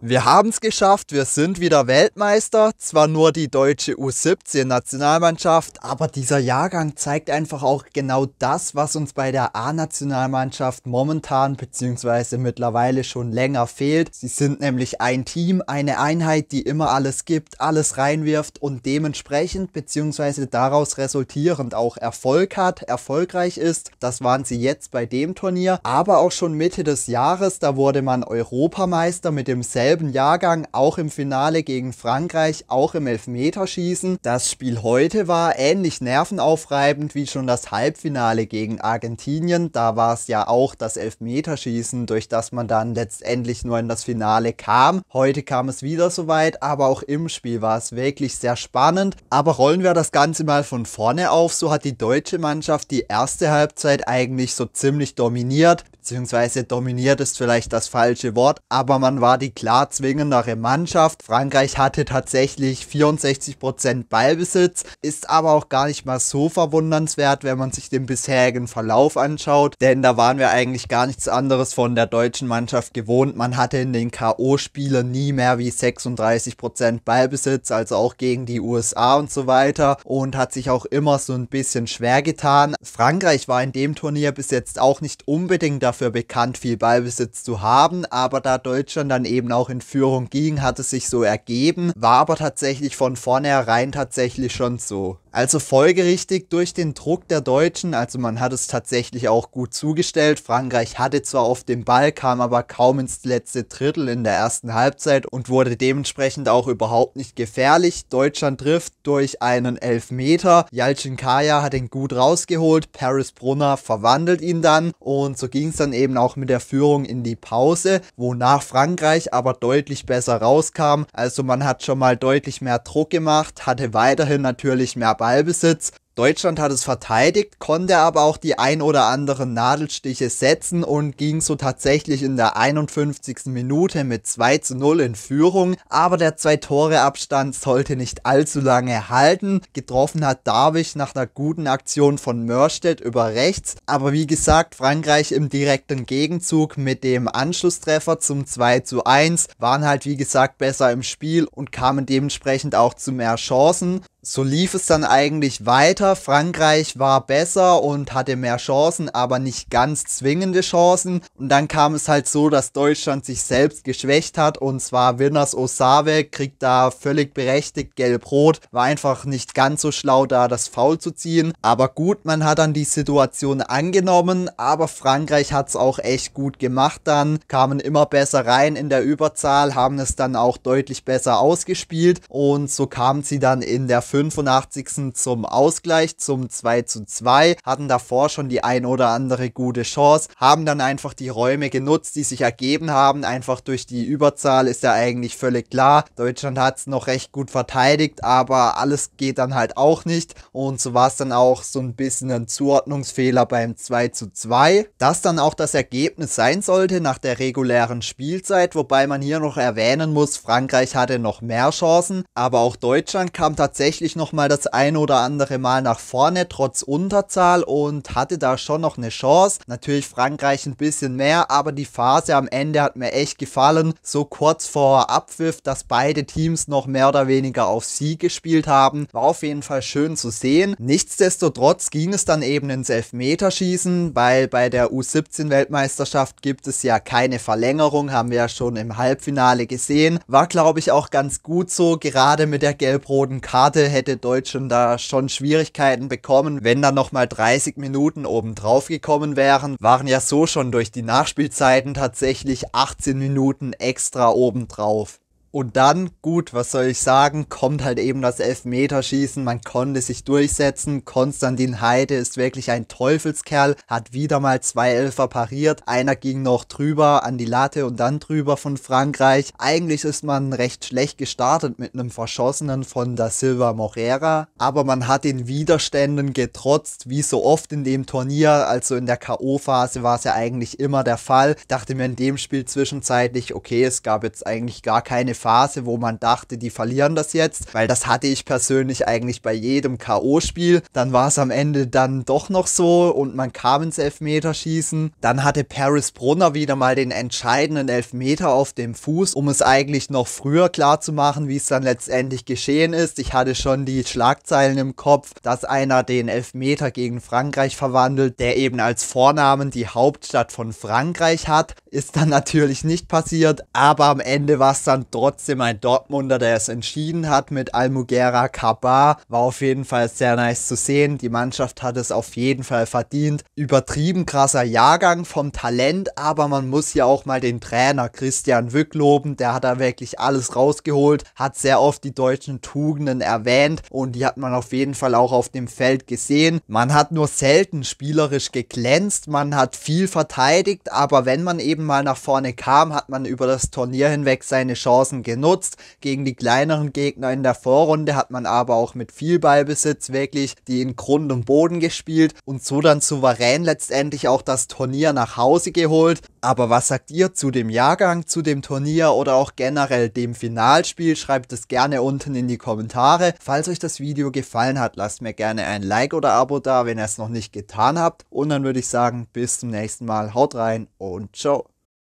Wir haben es geschafft, wir sind wieder Weltmeister, zwar nur die deutsche U17-Nationalmannschaft, aber dieser Jahrgang zeigt einfach auch genau das, was uns bei der A-Nationalmannschaft momentan bzw. mittlerweile schon länger fehlt. Sie sind nämlich ein Team, eine Einheit, die immer alles gibt, alles reinwirft und dementsprechend bzw. daraus resultierend auch Erfolg hat, erfolgreich ist. Das waren sie jetzt bei dem Turnier, aber auch schon Mitte des Jahres, da wurde man Europameister mit dem selben selben Jahrgang, auch im Finale gegen Frankreich, auch im Elfmeterschießen. Das Spiel heute war ähnlich nervenaufreibend wie schon das Halbfinale gegen Argentinien. Da war es ja auch das Elfmeterschießen, durch das man dann letztendlich nur in das Finale kam. Heute kam es wieder soweit, aber auch im Spiel war es wirklich sehr spannend. Aber rollen wir das Ganze mal von vorne auf. So hat die deutsche Mannschaft die erste Halbzeit eigentlich so ziemlich dominiert beziehungsweise dominiert ist vielleicht das falsche Wort, aber man war die klar zwingendere Mannschaft. Frankreich hatte tatsächlich 64% Prozent Ballbesitz, ist aber auch gar nicht mal so verwundernswert, wenn man sich den bisherigen Verlauf anschaut, denn da waren wir eigentlich gar nichts anderes von der deutschen Mannschaft gewohnt. Man hatte in den KO-Spielen nie mehr wie 36% Prozent Ballbesitz, also auch gegen die USA und so weiter und hat sich auch immer so ein bisschen schwer getan. Frankreich war in dem Turnier bis jetzt auch nicht unbedingt der dafür bekannt, viel Ballbesitz zu haben, aber da Deutschland dann eben auch in Führung ging, hat es sich so ergeben, war aber tatsächlich von vornherein tatsächlich schon so. Also folgerichtig durch den Druck der Deutschen, also man hat es tatsächlich auch gut zugestellt. Frankreich hatte zwar auf den Ball, kam aber kaum ins letzte Drittel in der ersten Halbzeit und wurde dementsprechend auch überhaupt nicht gefährlich. Deutschland trifft durch einen Elfmeter. Jalcin Kaya hat ihn gut rausgeholt, Paris Brunner verwandelt ihn dann und so ging es dann dann eben auch mit der Führung in die Pause, wonach Frankreich aber deutlich besser rauskam. Also man hat schon mal deutlich mehr Druck gemacht, hatte weiterhin natürlich mehr Ballbesitz Deutschland hat es verteidigt, konnte aber auch die ein oder anderen Nadelstiche setzen und ging so tatsächlich in der 51. Minute mit 2 zu 0 in Führung. Aber der Zwei-Tore-Abstand sollte nicht allzu lange halten. Getroffen hat Darwich nach einer guten Aktion von Mörstedt über rechts. Aber wie gesagt, Frankreich im direkten Gegenzug mit dem Anschlusstreffer zum 2 zu 1 waren halt wie gesagt besser im Spiel und kamen dementsprechend auch zu mehr Chancen. So lief es dann eigentlich weiter weiter. Frankreich war besser und hatte mehr Chancen, aber nicht ganz zwingende Chancen. Und dann kam es halt so, dass Deutschland sich selbst geschwächt hat. Und zwar Winners Osavec kriegt da völlig berechtigt gelb-rot. War einfach nicht ganz so schlau, da das Foul zu ziehen. Aber gut, man hat dann die Situation angenommen. Aber Frankreich hat es auch echt gut gemacht dann. Kamen immer besser rein in der Überzahl, haben es dann auch deutlich besser ausgespielt. Und so kamen sie dann in der 85. zum Ausgleich vielleicht zum 2 zu 2, hatten davor schon die ein oder andere gute Chance, haben dann einfach die Räume genutzt, die sich ergeben haben. Einfach durch die Überzahl ist ja eigentlich völlig klar. Deutschland hat es noch recht gut verteidigt, aber alles geht dann halt auch nicht. Und so war es dann auch so ein bisschen ein Zuordnungsfehler beim 2 zu 2. Das dann auch das Ergebnis sein sollte nach der regulären Spielzeit, wobei man hier noch erwähnen muss, Frankreich hatte noch mehr Chancen, aber auch Deutschland kam tatsächlich nochmal das ein oder andere Mal nach nach vorne trotz Unterzahl und hatte da schon noch eine Chance. Natürlich Frankreich ein bisschen mehr, aber die Phase am Ende hat mir echt gefallen. So kurz vor Abpfiff, dass beide Teams noch mehr oder weniger auf Sieg gespielt haben, war auf jeden Fall schön zu sehen. Nichtsdestotrotz ging es dann eben ins Elfmeterschießen, weil bei der U17-Weltmeisterschaft gibt es ja keine Verlängerung, haben wir ja schon im Halbfinale gesehen. War, glaube ich, auch ganz gut so. Gerade mit der gelb-roten Karte hätte Deutschland da schon schwierig Schwierigkeiten bekommen, wenn dann nochmal 30 Minuten oben drauf gekommen wären, waren ja so schon durch die Nachspielzeiten tatsächlich 18 Minuten extra oben drauf. Und dann, gut, was soll ich sagen, kommt halt eben das Elfmeterschießen, man konnte sich durchsetzen. Konstantin Heide ist wirklich ein Teufelskerl, hat wieder mal zwei Elfer pariert. Einer ging noch drüber an die Latte und dann drüber von Frankreich. Eigentlich ist man recht schlecht gestartet mit einem Verschossenen von da Silva Morera, aber man hat den Widerständen getrotzt, wie so oft in dem Turnier, also in der K.O.-Phase war es ja eigentlich immer der Fall. Dachte mir in dem Spiel zwischenzeitlich, okay, es gab jetzt eigentlich gar keine Phase Phase, wo man dachte, die verlieren das jetzt, weil das hatte ich persönlich eigentlich bei jedem K.O.-Spiel. Dann war es am Ende dann doch noch so und man kam ins Elfmeterschießen. Dann hatte Paris Brunner wieder mal den entscheidenden Elfmeter auf dem Fuß, um es eigentlich noch früher klar zu machen, wie es dann letztendlich geschehen ist. Ich hatte schon die Schlagzeilen im Kopf, dass einer den Elfmeter gegen Frankreich verwandelt, der eben als Vornamen die Hauptstadt von Frankreich hat. Ist dann natürlich nicht passiert, aber am Ende war es dann trotzdem trotzdem ein Dortmunder, der es entschieden hat mit Almugera Kabar. War auf jeden Fall sehr nice zu sehen. Die Mannschaft hat es auf jeden Fall verdient. Übertrieben krasser Jahrgang vom Talent, aber man muss ja auch mal den Trainer Christian Wück loben. Der hat da wirklich alles rausgeholt, hat sehr oft die deutschen Tugenden erwähnt und die hat man auf jeden Fall auch auf dem Feld gesehen. Man hat nur selten spielerisch geglänzt, man hat viel verteidigt, aber wenn man eben mal nach vorne kam, hat man über das Turnier hinweg seine Chancen Chancen genutzt. Gegen die kleineren Gegner in der Vorrunde hat man aber auch mit viel Ballbesitz wirklich die in Grund und Boden gespielt und so dann souverän letztendlich auch das Turnier nach Hause geholt. Aber was sagt ihr zu dem Jahrgang, zu dem Turnier oder auch generell dem Finalspiel? Schreibt es gerne unten in die Kommentare. Falls euch das Video gefallen hat, lasst mir gerne ein Like oder Abo da, wenn ihr es noch nicht getan habt. Und dann würde ich sagen, bis zum nächsten Mal. Haut rein und ciao.